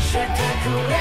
spectacular.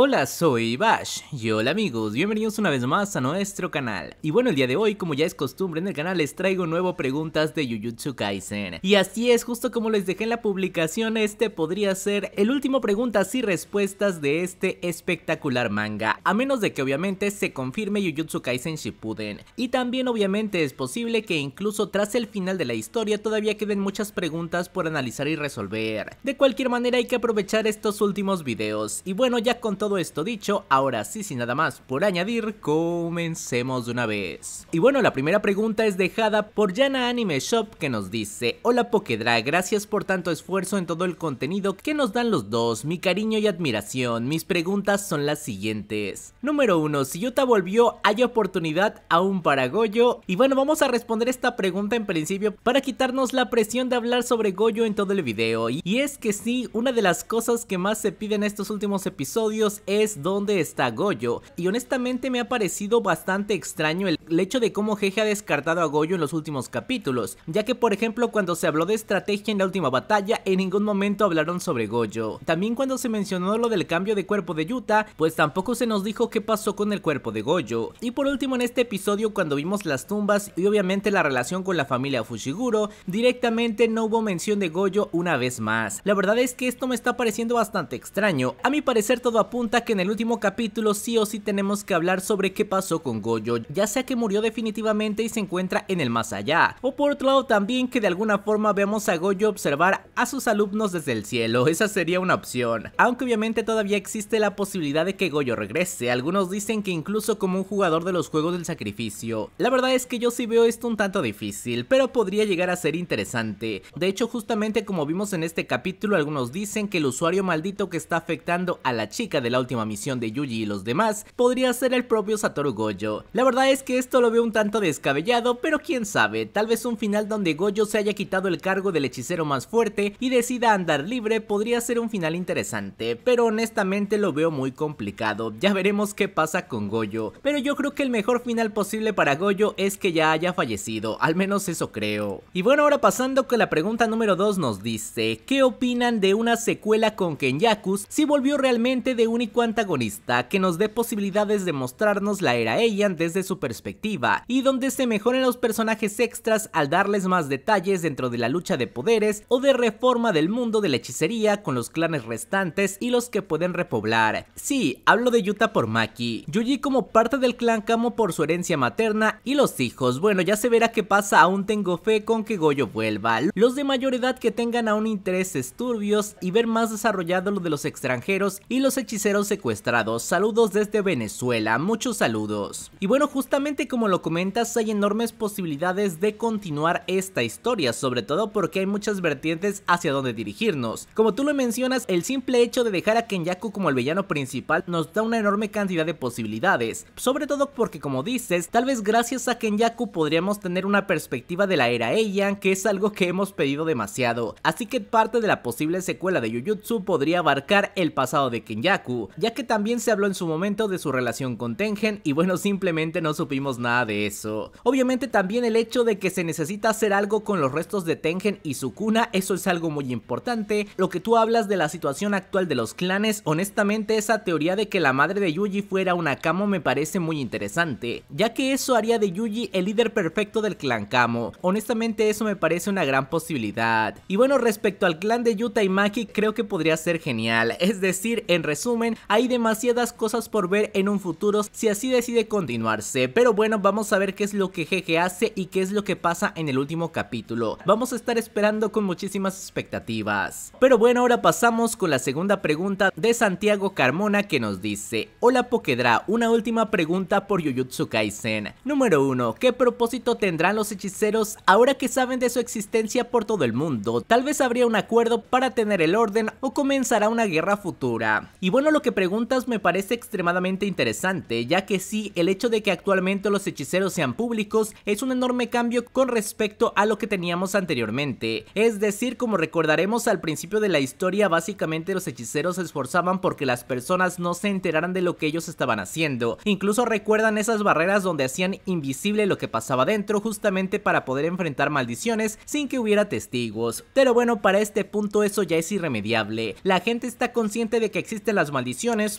Hola, soy Bash y hola amigos, bienvenidos una vez más a nuestro canal. Y bueno, el día de hoy, como ya es costumbre en el canal, les traigo nuevo preguntas de Jujutsu Kaisen. Y así es, justo como les dejé en la publicación, este podría ser el último preguntas y respuestas de este espectacular manga, a menos de que obviamente se confirme Jujutsu Kaisen Shippuden. Y también obviamente es posible que incluso tras el final de la historia todavía queden muchas preguntas por analizar y resolver. De cualquier manera hay que aprovechar estos últimos videos. Y bueno, ya con todo todo esto dicho, ahora sí sin nada más por añadir, comencemos de una vez. Y bueno, la primera pregunta es dejada por Yana Anime Shop que nos dice, Hola Pokedra, gracias por tanto esfuerzo en todo el contenido que nos dan los dos, mi cariño y admiración, mis preguntas son las siguientes. Número 1, si Yuta volvió, ¿hay oportunidad aún para Goyo? Y bueno, vamos a responder esta pregunta en principio para quitarnos la presión de hablar sobre Goyo en todo el video. Y es que sí, una de las cosas que más se piden en estos últimos episodios es donde está Goyo. Y honestamente me ha parecido bastante extraño el, hecho de cómo Jeje ha descartado a Goyo en los últimos capítulos, ya que por ejemplo cuando se habló de estrategia en la última batalla, en ningún momento hablaron sobre Goyo. También cuando se mencionó lo del cambio de cuerpo de Yuta, pues tampoco se nos dijo qué pasó con el cuerpo de Goyo. Y por último en este episodio cuando vimos las tumbas y obviamente la relación con la familia Fushiguro, directamente no hubo mención de Goyo una vez más. La verdad es que esto me está pareciendo bastante extraño. A mi parecer todo apunta que en el último capítulo sí o sí tenemos que hablar sobre qué pasó con Goyo, ya sea que murió definitivamente y se encuentra en el más allá, o por otro lado también que de alguna forma vemos a Goyo observar a sus alumnos desde el cielo, esa sería una opción, aunque obviamente todavía existe la posibilidad de que Goyo regrese, algunos dicen que incluso como un jugador de los juegos del sacrificio, la verdad es que yo sí veo esto un tanto difícil, pero podría llegar a ser interesante, de hecho justamente como vimos en este capítulo algunos dicen que el usuario maldito que está afectando a la chica de la última misión de Yuji y los demás podría ser el propio Satoru Gojo. La verdad es que esto lo veo un tanto descabellado, pero quién sabe, tal vez un final donde Gojo se haya quitado el cargo del hechicero más fuerte y decida andar libre podría ser un final interesante, pero honestamente lo veo muy complicado, ya veremos qué pasa con Goyo, pero yo creo que el mejor final posible para Goyo es que ya haya fallecido, al menos eso creo. Y bueno, ahora pasando con la pregunta número 2 nos dice, ¿qué opinan de una secuela con Kenyakus si volvió realmente de un único antagonista que nos dé posibilidades de mostrarnos la era Eian desde su perspectiva y donde se mejoren los personajes extras al darles más detalles dentro de la lucha de poderes o de reforma del mundo de la hechicería con los clanes restantes y los que pueden repoblar. Sí, hablo de Yuta por Maki, Yuji como parte del clan Kamo por su herencia materna y los hijos, bueno ya se verá qué pasa, aún tengo fe con que Goyo vuelva. Los de mayor edad que tengan aún intereses turbios y ver más desarrollado lo de los extranjeros y los hechiceros secuestrados. Saludos desde Venezuela, muchos saludos. Y bueno, justamente como lo comentas, hay enormes posibilidades de continuar esta historia, sobre todo porque hay muchas vertientes hacia donde dirigirnos. Como tú lo mencionas, el simple hecho de dejar a Kenyaku como el villano principal nos da una enorme cantidad de posibilidades, sobre todo porque como dices, tal vez gracias a Kenyaku podríamos tener una perspectiva de la era ella, que es algo que hemos pedido demasiado, así que parte de la posible secuela de Jujutsu podría abarcar el pasado de Kenyaku, ya que también se habló en su momento de su relación con Tengen y bueno, simplemente no supimos nada de eso. Obviamente también el hecho de que se necesita hacer algo con los restos de Tengen y su cuna, eso es algo muy importante. Lo que tú hablas de la situación actual de los clanes, honestamente esa teoría de que la madre de Yuji fuera una Kamo me parece muy interesante, ya que eso haría de Yuji el líder perfecto del clan Kamo. Honestamente eso me parece una gran posibilidad. Y bueno, respecto al clan de Yuta y Maki creo que podría ser genial, es decir, en resumen hay demasiadas cosas por ver en un futuro si así decide continuarse. Pero bueno, vamos a ver qué es lo que Jeje hace y qué es lo que pasa en el último capítulo. Vamos a estar esperando con muchísimas expectativas. Pero bueno, ahora pasamos con la segunda pregunta de Santiago Carmona que nos dice Hola Pokedra, una última pregunta por Yuyutsu Kaisen. Número 1. ¿Qué propósito tendrán los hechiceros ahora que saben de su existencia por todo el mundo? Tal vez habría un acuerdo para tener el orden o comenzará una guerra futura. Y bueno, que preguntas me parece extremadamente interesante, ya que sí, el hecho de que actualmente los hechiceros sean públicos es un enorme cambio con respecto a lo que teníamos anteriormente. Es decir, como recordaremos al principio de la historia, básicamente los hechiceros se esforzaban porque las personas no se enteraran de lo que ellos estaban haciendo. Incluso recuerdan esas barreras donde hacían invisible lo que pasaba dentro justamente para poder enfrentar maldiciones sin que hubiera testigos. Pero bueno, para este punto eso ya es irremediable. La gente está consciente de que existen las maldiciones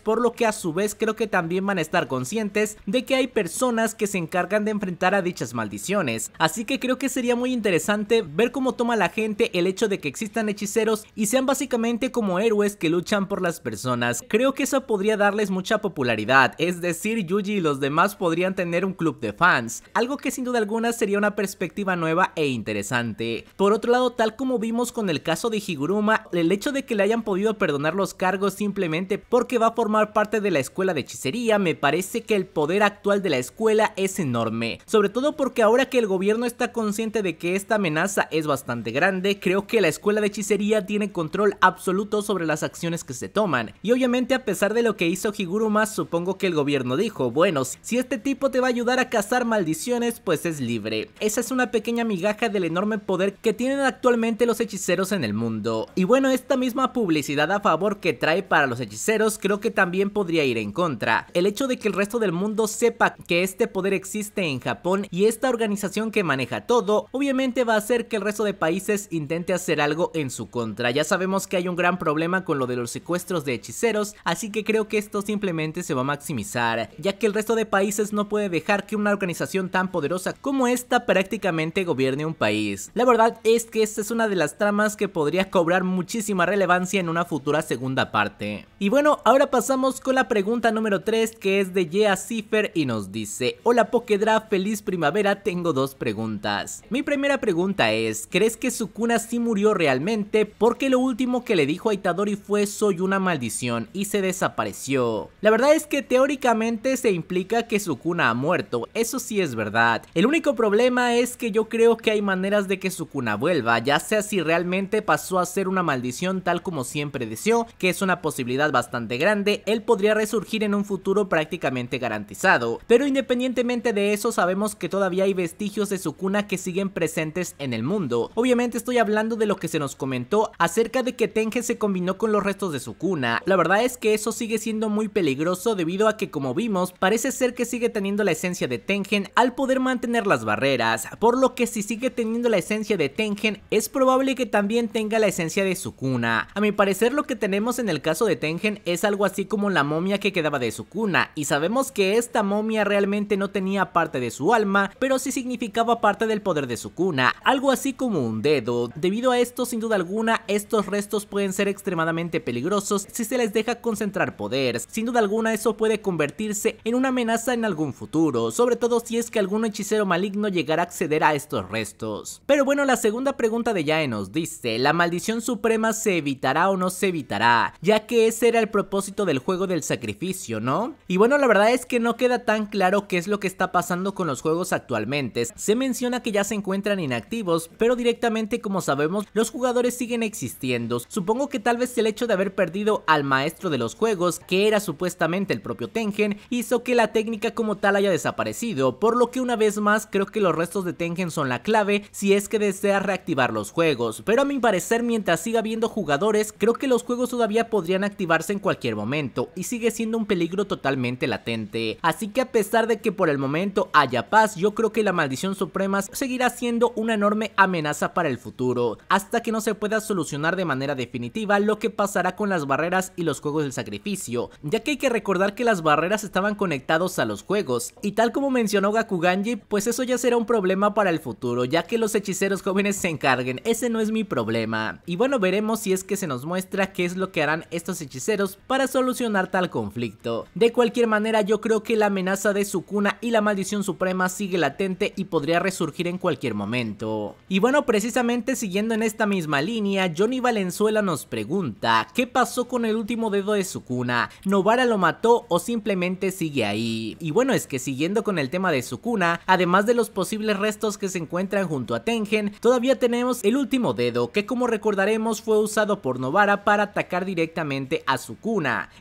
por lo que a su vez creo que también van a estar conscientes de que hay personas que se encargan de enfrentar a dichas maldiciones. Así que creo que sería muy interesante ver cómo toma la gente el hecho de que existan hechiceros y sean básicamente como héroes que luchan por las personas. Creo que eso podría darles mucha popularidad, es decir, Yuji y los demás podrían tener un club de fans, algo que sin duda alguna sería una perspectiva nueva e interesante. Por otro lado, tal como vimos con el caso de Higuruma, el hecho de que le hayan podido perdonar los cargos simplemente porque va a formar parte de la escuela de hechicería, me parece que el poder actual de la escuela es enorme, sobre todo porque ahora que el gobierno está consciente de que esta amenaza es bastante grande, creo que la escuela de hechicería tiene control absoluto sobre las acciones que se toman, y obviamente a pesar de lo que hizo Higuruma, supongo que el gobierno dijo, bueno, si este tipo te va a ayudar a cazar maldiciones, pues es libre. Esa es una pequeña migaja del enorme poder que tienen actualmente los hechiceros en el mundo. Y bueno, esta misma publicidad a favor que trae para los hechiceros creo que también podría ir en contra. El hecho de que el resto del mundo sepa que este poder existe en Japón y esta organización que maneja todo, obviamente va a hacer que el resto de países intente hacer algo en su contra. Ya sabemos que hay un gran problema con lo de los secuestros de hechiceros, así que creo que esto simplemente se va a maximizar, ya que el resto de países no puede dejar que una organización tan poderosa como esta prácticamente gobierne un país. La verdad es que esta es una de las tramas que podría cobrar muchísima relevancia en una futura segunda parte. Y bueno, ahora pasamos con la pregunta número 3 que es de Yea Cipher y nos dice Hola Pokedra, feliz primavera, tengo dos preguntas. Mi primera pregunta es, ¿crees que Sukuna sí murió realmente? Porque lo último que le dijo a Itadori fue soy una maldición y se desapareció. La verdad es que teóricamente se implica que Sukuna ha muerto, eso sí es verdad. El único problema es que yo creo que hay maneras de que Sukuna vuelva, ya sea si realmente pasó a ser una maldición tal como siempre deseó, que es una posibilidad bastante grande, él podría resurgir en un futuro prácticamente garantizado. Pero independientemente de eso, sabemos que todavía hay vestigios de su cuna que siguen presentes en el mundo. Obviamente estoy hablando de lo que se nos comentó acerca de que Tengen se combinó con los restos de su cuna. La verdad es que eso sigue siendo muy peligroso debido a que como vimos, parece ser que sigue teniendo la esencia de Tengen al poder mantener las barreras, por lo que si sigue teniendo la esencia de Tengen, es probable que también tenga la esencia de su cuna. A mi parecer lo que tenemos en el caso de Tengen es algo así como la momia que quedaba de su cuna, y sabemos que esta momia realmente no tenía parte de su alma, pero sí significaba parte del poder de su cuna, algo así como un dedo. Debido a esto, sin duda alguna, estos restos pueden ser extremadamente peligrosos si se les deja concentrar poder. Sin duda alguna, eso puede convertirse en una amenaza en algún futuro, sobre todo si es que algún hechicero maligno llegará a acceder a estos restos. Pero bueno, la segunda pregunta de Yae nos dice, ¿la maldición suprema se evitará o no se evitará? Ya que ese era el problema propósito del juego del sacrificio, ¿no? Y bueno, la verdad es que no queda tan claro qué es lo que está pasando con los juegos actualmente. Se menciona que ya se encuentran inactivos, pero directamente como sabemos, los jugadores siguen existiendo. Supongo que tal vez el hecho de haber perdido al maestro de los juegos, que era supuestamente el propio Tengen, hizo que la técnica como tal haya desaparecido, por lo que una vez más creo que los restos de Tengen son la clave si es que desea reactivar los juegos. Pero a mi parecer, mientras siga habiendo jugadores, creo que los juegos todavía podrían activarse en cualquier momento y sigue siendo un peligro totalmente latente. Así que a pesar de que por el momento haya paz, yo creo que la maldición suprema seguirá siendo una enorme amenaza para el futuro, hasta que no se pueda solucionar de manera definitiva lo que pasará con las barreras y los juegos del sacrificio, ya que hay que recordar que las barreras estaban conectados a los juegos, y tal como mencionó Gakuganji, pues eso ya será un problema para el futuro, ya que los hechiceros jóvenes se encarguen, ese no es mi problema. Y bueno, veremos si es que se nos muestra qué es lo que harán estos hechiceros para solucionar tal conflicto. De cualquier manera yo creo que la amenaza de Sukuna y la maldición suprema sigue latente y podría resurgir en cualquier momento. Y bueno precisamente siguiendo en esta misma línea, Johnny Valenzuela nos pregunta, ¿qué pasó con el último dedo de Sukuna? ¿Novara lo mató o simplemente sigue ahí? Y bueno es que siguiendo con el tema de Sukuna, además de los posibles restos que se encuentran junto a Tengen, todavía tenemos el último dedo que como recordaremos fue usado por Novara para atacar directamente a Sukuna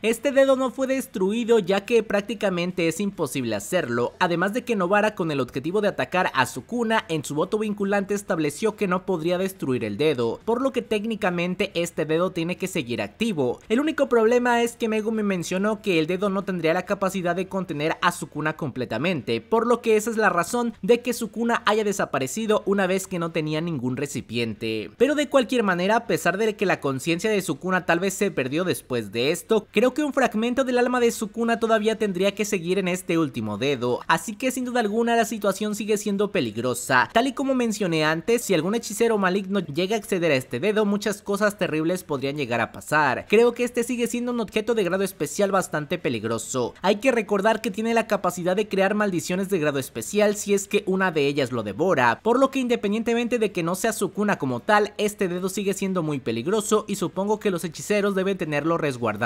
este dedo no fue destruido ya que prácticamente es imposible hacerlo, además de que Novara con el objetivo de atacar a Sukuna en su voto vinculante estableció que no podría destruir el dedo, por lo que técnicamente este dedo tiene que seguir activo. El único problema es que Megumi mencionó que el dedo no tendría la capacidad de contener a Sukuna completamente, por lo que esa es la razón de que Sukuna haya desaparecido una vez que no tenía ningún recipiente. Pero de cualquier manera, a pesar de que la conciencia de Sukuna tal vez se perdió después de esto, creo que un fragmento del alma de Sukuna todavía tendría que seguir en este último dedo, así que sin duda alguna la situación sigue siendo peligrosa. Tal y como mencioné antes, si algún hechicero maligno llega a acceder a este dedo, muchas cosas terribles podrían llegar a pasar. Creo que este sigue siendo un objeto de grado especial bastante peligroso. Hay que recordar que tiene la capacidad de crear maldiciones de grado especial si es que una de ellas lo devora, por lo que independientemente de que no sea Sukuna como tal, este dedo sigue siendo muy peligroso y supongo que los hechiceros deben tenerlo resguardado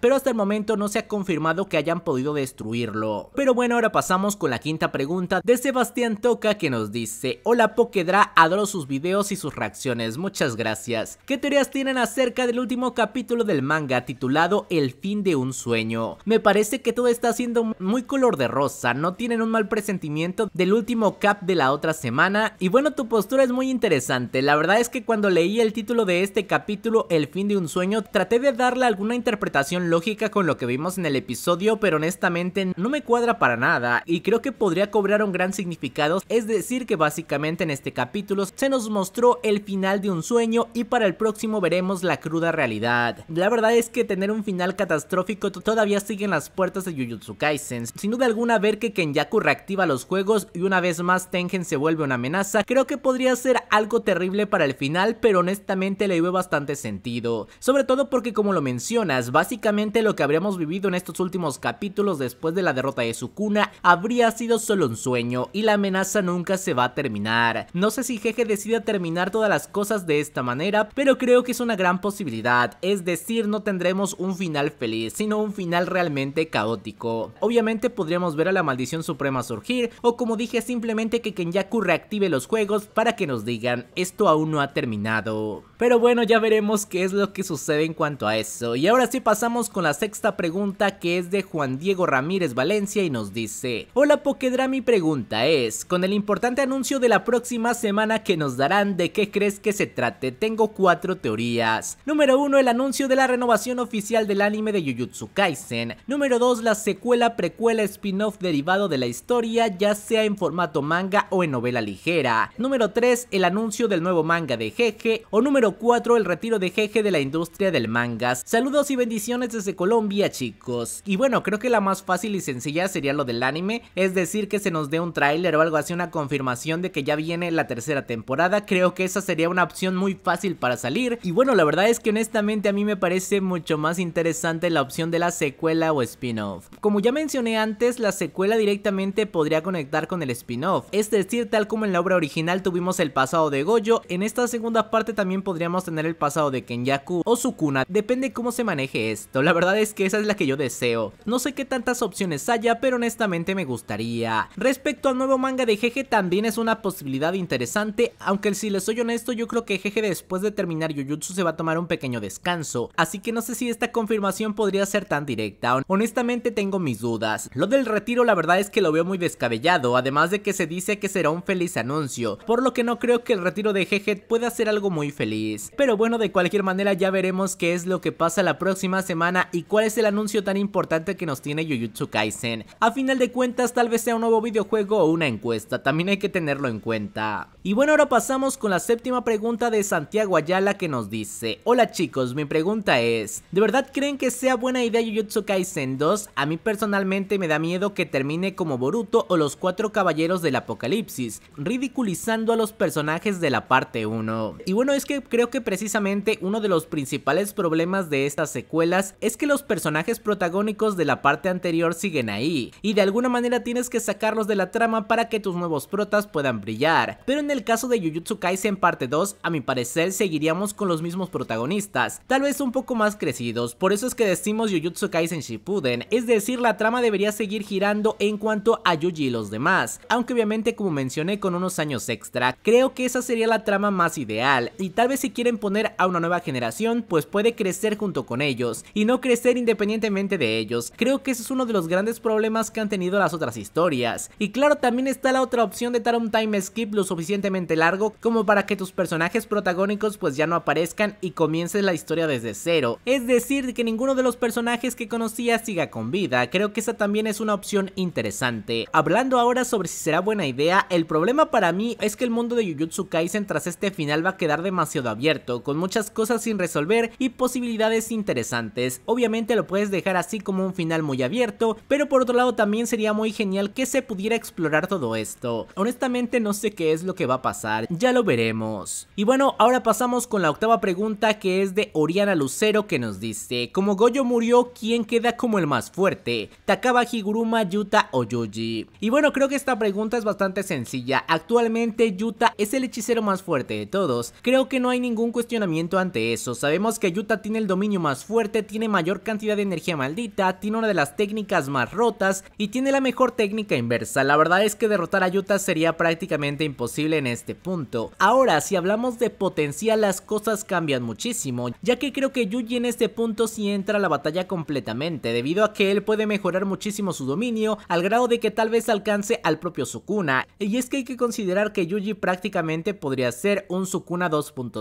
pero hasta el momento no se ha confirmado que hayan podido destruirlo. Pero bueno, ahora pasamos con la quinta pregunta de Sebastián Toca que nos dice, hola Pokedra, adoro sus videos y sus reacciones, muchas gracias. ¿Qué teorías tienen acerca del último capítulo del manga titulado El fin de un sueño? Me parece que todo está siendo muy color de rosa, no tienen un mal presentimiento del último cap de la otra semana y bueno, tu postura es muy interesante, la verdad es que cuando leí el título de este capítulo, El fin de un sueño, traté de darle alguna interpretación interpretación lógica con lo que vimos en el episodio, pero honestamente no me cuadra para nada y creo que podría cobrar un gran significado, es decir que básicamente en este capítulo se nos mostró el final de un sueño y para el próximo veremos la cruda realidad. La verdad es que tener un final catastrófico todavía sigue en las puertas de Jujutsu Kaisen. Sin duda alguna ver que Kenyaku reactiva los juegos y una vez más Tengen se vuelve una amenaza, creo que podría ser algo terrible para el final, pero honestamente le dio bastante sentido. Sobre todo porque como lo mencionas, pues básicamente lo que habríamos vivido en estos últimos capítulos después de la derrota de Sukuna habría sido solo un sueño y la amenaza nunca se va a terminar. No sé si Jeje decide terminar todas las cosas de esta manera, pero creo que es una gran posibilidad, es decir, no tendremos un final feliz, sino un final realmente caótico. Obviamente podríamos ver a la maldición suprema surgir, o como dije simplemente que Kenyaku reactive los juegos para que nos digan, esto aún no ha terminado. Pero bueno, ya veremos qué es lo que sucede en cuanto a eso. Y ahora sí pasamos con la sexta pregunta que es de Juan Diego Ramírez Valencia y nos dice Hola Pokedra, mi pregunta es, con el importante anuncio de la próxima semana que nos darán, ¿de qué crees que se trate? Tengo cuatro teorías. Número uno, el anuncio de la renovación oficial del anime de Jujutsu Kaisen. Número 2, la secuela, precuela, spin-off derivado de la historia, ya sea en formato manga o en novela ligera. Número 3, el anuncio del nuevo manga de Jeje. O número 4, el retiro de jeje de la industria del mangas. Saludos y bendiciones desde Colombia, chicos. Y bueno, creo que la más fácil y sencilla sería lo del anime, es decir, que se nos dé un tráiler o algo así, una confirmación de que ya viene la tercera temporada. Creo que esa sería una opción muy fácil para salir. Y bueno, la verdad es que honestamente a mí me parece mucho más interesante la opción de la secuela o spin-off. Como ya mencioné antes, la secuela directamente podría conectar con el spin-off. Es decir, tal como en la obra original tuvimos el pasado de Goyo, en esta segunda parte también podría podríamos tener el pasado de Kenyaku o Sukuna, depende cómo se maneje esto, la verdad es que esa es la que yo deseo. No sé qué tantas opciones haya, pero honestamente me gustaría. Respecto al nuevo manga de Jeje también es una posibilidad interesante, aunque si les soy honesto yo creo que Jeje después de terminar Jujutsu se va a tomar un pequeño descanso, así que no sé si esta confirmación podría ser tan directa, honestamente tengo mis dudas. Lo del retiro la verdad es que lo veo muy descabellado, además de que se dice que será un feliz anuncio, por lo que no creo que el retiro de Jeje pueda ser algo muy feliz. Pero bueno, de cualquier manera ya veremos qué es lo que pasa la próxima semana y cuál es el anuncio tan importante que nos tiene Jujutsu Kaisen. A final de cuentas, tal vez sea un nuevo videojuego o una encuesta, también hay que tenerlo en cuenta. Y bueno, ahora pasamos con la séptima pregunta de Santiago Ayala que nos dice, Hola chicos, mi pregunta es, ¿de verdad creen que sea buena idea Jujutsu Kaisen 2? A mí personalmente me da miedo que termine como Boruto o los cuatro caballeros del apocalipsis, ridiculizando a los personajes de la parte 1. Y bueno, es que creo creo que precisamente uno de los principales problemas de estas secuelas es que los personajes protagónicos de la parte anterior siguen ahí, y de alguna manera tienes que sacarlos de la trama para que tus nuevos protas puedan brillar, pero en el caso de Jujutsu Kaisen parte 2, a mi parecer seguiríamos con los mismos protagonistas, tal vez un poco más crecidos, por eso es que decimos Jujutsu Kaisen Shippuden, es decir la trama debería seguir girando en cuanto a Yuji y los demás, aunque obviamente como mencioné con unos años extra, creo que esa sería la trama más ideal, y tal vez si quieren poner a una nueva generación, pues puede crecer junto con ellos y no crecer independientemente de ellos. Creo que ese es uno de los grandes problemas que han tenido las otras historias. Y claro, también está la otra opción de dar un time skip lo suficientemente largo como para que tus personajes protagónicos pues ya no aparezcan y comiences la historia desde cero. Es decir, que ninguno de los personajes que conocías siga con vida. Creo que esa también es una opción interesante. Hablando ahora sobre si será buena idea, el problema para mí es que el mundo de Jujutsu Kaisen tras este final va a quedar demasiado abierto, con muchas cosas sin resolver y posibilidades interesantes. Obviamente lo puedes dejar así como un final muy abierto, pero por otro lado también sería muy genial que se pudiera explorar todo esto. Honestamente no sé qué es lo que va a pasar, ya lo veremos. Y bueno, ahora pasamos con la octava pregunta que es de Oriana Lucero que nos dice, como Goyo murió, ¿quién queda como el más fuerte? ¿Takaba Higuruma, Yuta o Yuji? Y bueno, creo que esta pregunta es bastante sencilla. Actualmente Yuta es el hechicero más fuerte de todos. Creo que no hay ningún cuestionamiento ante eso. Sabemos que Yuta tiene el dominio más fuerte, tiene mayor cantidad de energía maldita, tiene una de las técnicas más rotas y tiene la mejor técnica inversa. La verdad es que derrotar a Yuta sería prácticamente imposible en este punto. Ahora, si hablamos de potencial, las cosas cambian muchísimo, ya que creo que Yuji en este punto si entra a la batalla completamente, debido a que él puede mejorar muchísimo su dominio, al grado de que tal vez alcance al propio Sukuna. Y es que hay que considerar que Yuji prácticamente podría ser un Sukuna 2.0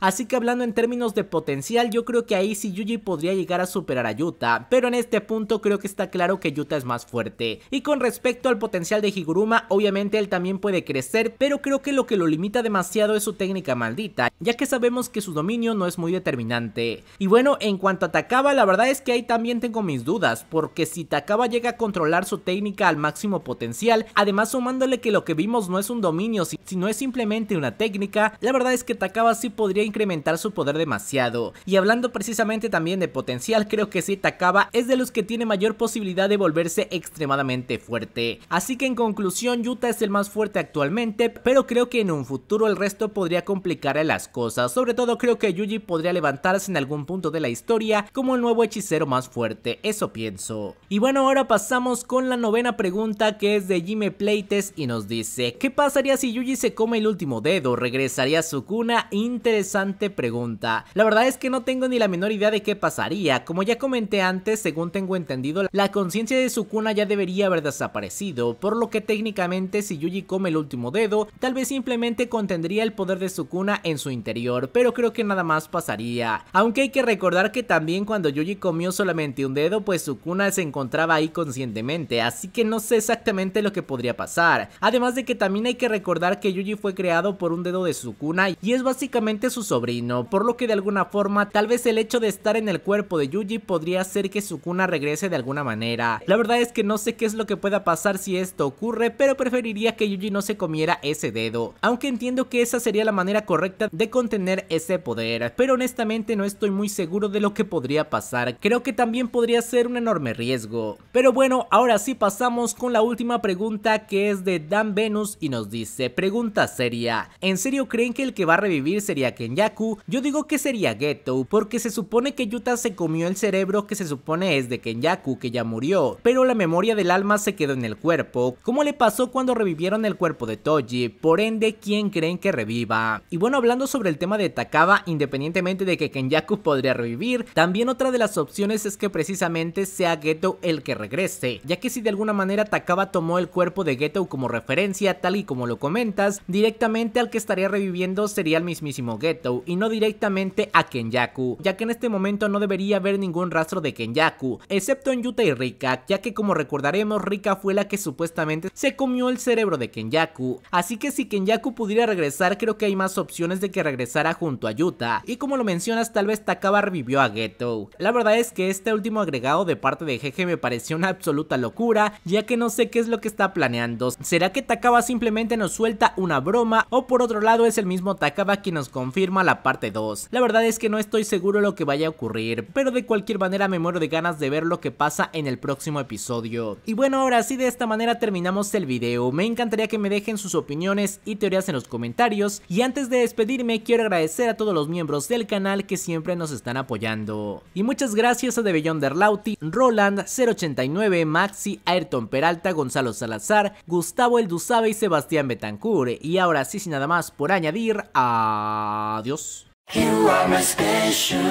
Así que hablando en términos de potencial, yo creo que ahí sí Yuji podría llegar a superar a Yuta, pero en este punto creo que está claro que Yuta es más fuerte. Y con respecto al potencial de Higuruma, obviamente él también puede crecer, pero creo que lo que lo limita demasiado es su técnica maldita, ya que sabemos que su dominio no es muy determinante. Y bueno, en cuanto a Takaba, la verdad es que ahí también tengo mis dudas, porque si Takaba llega a controlar su técnica al máximo potencial, además sumándole que lo que vimos no es un dominio, sino es simplemente una técnica, la verdad es que Takaba podría incrementar su poder demasiado. Y hablando precisamente también de potencial, creo que si Takaba es de los que tiene mayor posibilidad de volverse extremadamente fuerte. Así que en conclusión, Yuta es el más fuerte actualmente, pero creo que en un futuro el resto podría complicarle las cosas. Sobre todo creo que Yuji podría levantarse en algún punto de la historia como el nuevo hechicero más fuerte, eso pienso. Y bueno, ahora pasamos con la novena pregunta que es de Jimmy Pleites y nos dice, ¿qué pasaría si Yuji se come el último dedo? ¿Regresaría a su cuna? interesante pregunta. La verdad es que no tengo ni la menor idea de qué pasaría. Como ya comenté antes, según tengo entendido, la conciencia de Sukuna ya debería haber desaparecido, por lo que técnicamente si Yuji come el último dedo, tal vez simplemente contendría el poder de Sukuna en su interior, pero creo que nada más pasaría. Aunque hay que recordar que también cuando Yuji comió solamente un dedo, pues Sukuna se encontraba ahí conscientemente, así que no sé exactamente lo que podría pasar. Además de que también hay que recordar que Yuji fue creado por un dedo de Sukuna y es básicamente su sobrino, por lo que de alguna forma tal vez el hecho de estar en el cuerpo de Yuji podría hacer que Sukuna regrese de alguna manera. La verdad es que no sé qué es lo que pueda pasar si esto ocurre, pero preferiría que Yuji no se comiera ese dedo, aunque entiendo que esa sería la manera correcta de contener ese poder, pero honestamente no estoy muy seguro de lo que podría pasar, creo que también podría ser un enorme riesgo. Pero bueno, ahora sí pasamos con la última pregunta que es de Dan Venus y nos dice, pregunta seria, ¿en serio creen que el que va a revivir sería Kenyaku, yo digo que sería Geto, porque se supone que Yuta se comió el cerebro que se supone es de Kenyaku, que ya murió, pero la memoria del alma se quedó en el cuerpo, como le pasó cuando revivieron el cuerpo de Toji, por ende, ¿quién creen que reviva? Y bueno, hablando sobre el tema de Takaba, independientemente de que Kenyaku podría revivir, también otra de las opciones es que precisamente sea Geto el que regrese, ya que si de alguna manera Takaba tomó el cuerpo de Geto como referencia, tal y como lo comentas, directamente al que estaría reviviendo sería el mismo Geto y no directamente a Kenyaku, ya que en este momento no debería haber ningún rastro de Kenyaku, excepto en Yuta y Rika, ya que como recordaremos Rika fue la que supuestamente se comió el cerebro de Kenyaku, así que si Kenyaku pudiera regresar creo que hay más opciones de que regresara junto a Yuta, y como lo mencionas tal vez Takaba revivió a Geto. La verdad es que este último agregado de parte de Jeje me pareció una absoluta locura, ya que no sé qué es lo que está planeando, ¿será que Takaba simplemente nos suelta una broma o por otro lado es el mismo Takaba quien nos confirma la parte 2. La verdad es que no estoy seguro lo que vaya a ocurrir, pero de cualquier manera me muero de ganas de ver lo que pasa en el próximo episodio. Y bueno, ahora sí de esta manera terminamos el video. Me encantaría que me dejen sus opiniones y teorías en los comentarios. Y antes de despedirme, quiero agradecer a todos los miembros del canal que siempre nos están apoyando. Y muchas gracias a DeBellón Derlauti, Roland, 089, Maxi, Ayrton Peralta, Gonzalo Salazar, Gustavo El y Sebastián Betancourt. Y ahora sí, sin nada más por añadir, a... Adiós. You are my special.